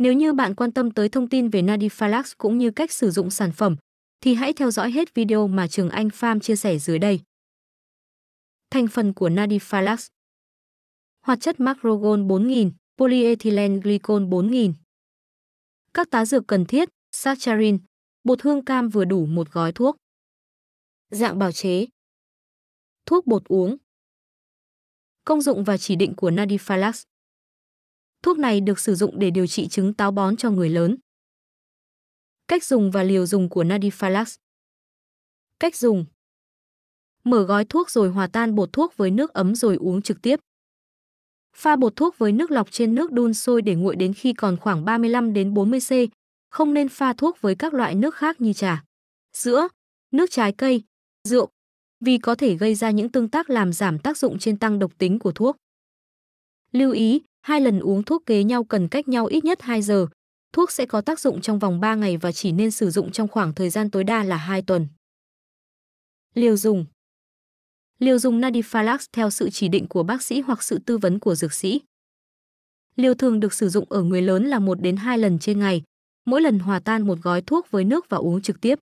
Nếu như bạn quan tâm tới thông tin về Nadifalax cũng như cách sử dụng sản phẩm, thì hãy theo dõi hết video mà Trường Anh Farm chia sẻ dưới đây. Thành phần của Nadifalax Hoạt chất Macrogol 4000, polyethylene glycol 4000 Các tá dược cần thiết, saccharin, bột hương cam vừa đủ một gói thuốc. Dạng bào chế Thuốc bột uống Công dụng và chỉ định của Nadifalax Thuốc này được sử dụng để điều trị chứng táo bón cho người lớn. Cách dùng và liều dùng của Nadifalax Cách dùng Mở gói thuốc rồi hòa tan bột thuốc với nước ấm rồi uống trực tiếp. Pha bột thuốc với nước lọc trên nước đun sôi để nguội đến khi còn khoảng 35 đến 40 C, không nên pha thuốc với các loại nước khác như trà, sữa, nước trái cây, rượu, vì có thể gây ra những tương tác làm giảm tác dụng trên tăng độc tính của thuốc. Lưu ý, Hai lần uống thuốc kế nhau cần cách nhau ít nhất 2 giờ. Thuốc sẽ có tác dụng trong vòng 3 ngày và chỉ nên sử dụng trong khoảng thời gian tối đa là 2 tuần. Liều dùng Liều dùng Nadifalax theo sự chỉ định của bác sĩ hoặc sự tư vấn của dược sĩ. Liều thường được sử dụng ở người lớn là 1 đến 2 lần trên ngày, mỗi lần hòa tan một gói thuốc với nước và uống trực tiếp.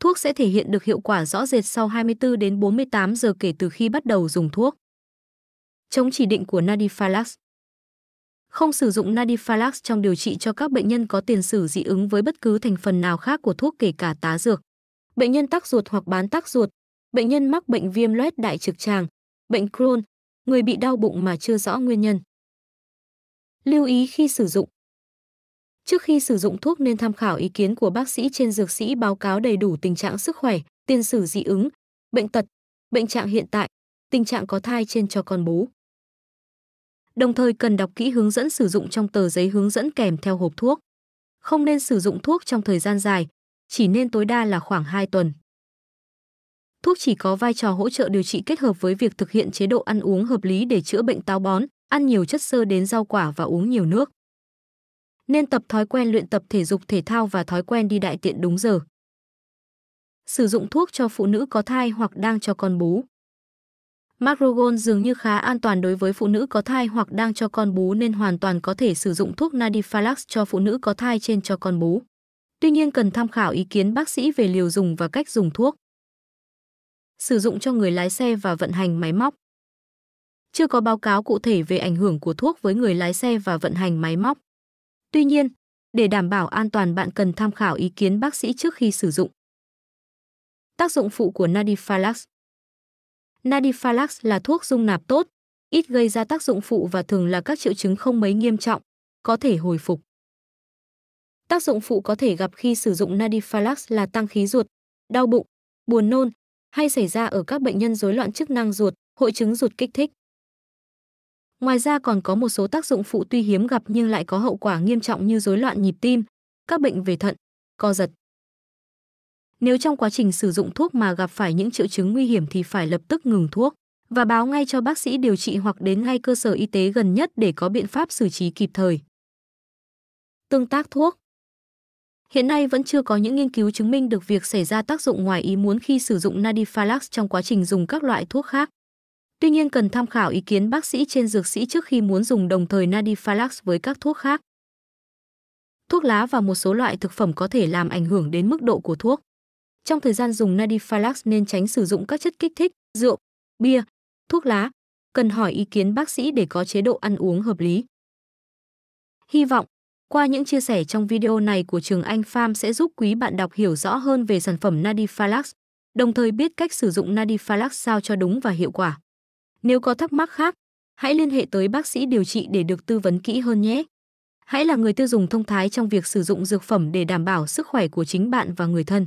Thuốc sẽ thể hiện được hiệu quả rõ rệt sau 24 đến 48 giờ kể từ khi bắt đầu dùng thuốc chống chỉ định của Nadifalax. Không sử dụng Nadifalax trong điều trị cho các bệnh nhân có tiền sử dị ứng với bất cứ thành phần nào khác của thuốc kể cả tá dược. Bệnh nhân tắc ruột hoặc bán tắc ruột, bệnh nhân mắc bệnh viêm loét đại trực tràng, bệnh Crohn, người bị đau bụng mà chưa rõ nguyên nhân. Lưu ý khi sử dụng Trước khi sử dụng thuốc nên tham khảo ý kiến của bác sĩ trên dược sĩ báo cáo đầy đủ tình trạng sức khỏe, tiền sử dị ứng, bệnh tật, bệnh trạng hiện tại, tình trạng có thai trên cho con bú đồng thời cần đọc kỹ hướng dẫn sử dụng trong tờ giấy hướng dẫn kèm theo hộp thuốc. Không nên sử dụng thuốc trong thời gian dài, chỉ nên tối đa là khoảng 2 tuần. Thuốc chỉ có vai trò hỗ trợ điều trị kết hợp với việc thực hiện chế độ ăn uống hợp lý để chữa bệnh táo bón, ăn nhiều chất xơ đến rau quả và uống nhiều nước. Nên tập thói quen luyện tập thể dục thể thao và thói quen đi đại tiện đúng giờ. Sử dụng thuốc cho phụ nữ có thai hoặc đang cho con bú. Macrogon dường như khá an toàn đối với phụ nữ có thai hoặc đang cho con bú nên hoàn toàn có thể sử dụng thuốc Nadifalax cho phụ nữ có thai trên cho con bú. Tuy nhiên cần tham khảo ý kiến bác sĩ về liều dùng và cách dùng thuốc. Sử dụng cho người lái xe và vận hành máy móc. Chưa có báo cáo cụ thể về ảnh hưởng của thuốc với người lái xe và vận hành máy móc. Tuy nhiên, để đảm bảo an toàn bạn cần tham khảo ý kiến bác sĩ trước khi sử dụng. Tác dụng phụ của Nadifalax Nadifalax là thuốc dung nạp tốt, ít gây ra tác dụng phụ và thường là các triệu chứng không mấy nghiêm trọng, có thể hồi phục. Tác dụng phụ có thể gặp khi sử dụng Nadifalax là tăng khí ruột, đau bụng, buồn nôn hay xảy ra ở các bệnh nhân rối loạn chức năng ruột, hội chứng ruột kích thích. Ngoài ra còn có một số tác dụng phụ tuy hiếm gặp nhưng lại có hậu quả nghiêm trọng như rối loạn nhịp tim, các bệnh về thận, co giật. Nếu trong quá trình sử dụng thuốc mà gặp phải những triệu chứng nguy hiểm thì phải lập tức ngừng thuốc và báo ngay cho bác sĩ điều trị hoặc đến ngay cơ sở y tế gần nhất để có biện pháp xử trí kịp thời. Tương tác thuốc Hiện nay vẫn chưa có những nghiên cứu chứng minh được việc xảy ra tác dụng ngoài ý muốn khi sử dụng Nadifalax trong quá trình dùng các loại thuốc khác. Tuy nhiên cần tham khảo ý kiến bác sĩ trên dược sĩ trước khi muốn dùng đồng thời Nadifalax với các thuốc khác. Thuốc lá và một số loại thực phẩm có thể làm ảnh hưởng đến mức độ của thuốc. Trong thời gian dùng Nadifalax nên tránh sử dụng các chất kích thích, rượu, bia, thuốc lá. Cần hỏi ý kiến bác sĩ để có chế độ ăn uống hợp lý. Hy vọng, qua những chia sẻ trong video này của Trường Anh Farm sẽ giúp quý bạn đọc hiểu rõ hơn về sản phẩm Nadifalax, đồng thời biết cách sử dụng Nadifalax sao cho đúng và hiệu quả. Nếu có thắc mắc khác, hãy liên hệ tới bác sĩ điều trị để được tư vấn kỹ hơn nhé. Hãy là người tiêu dùng thông thái trong việc sử dụng dược phẩm để đảm bảo sức khỏe của chính bạn và người thân.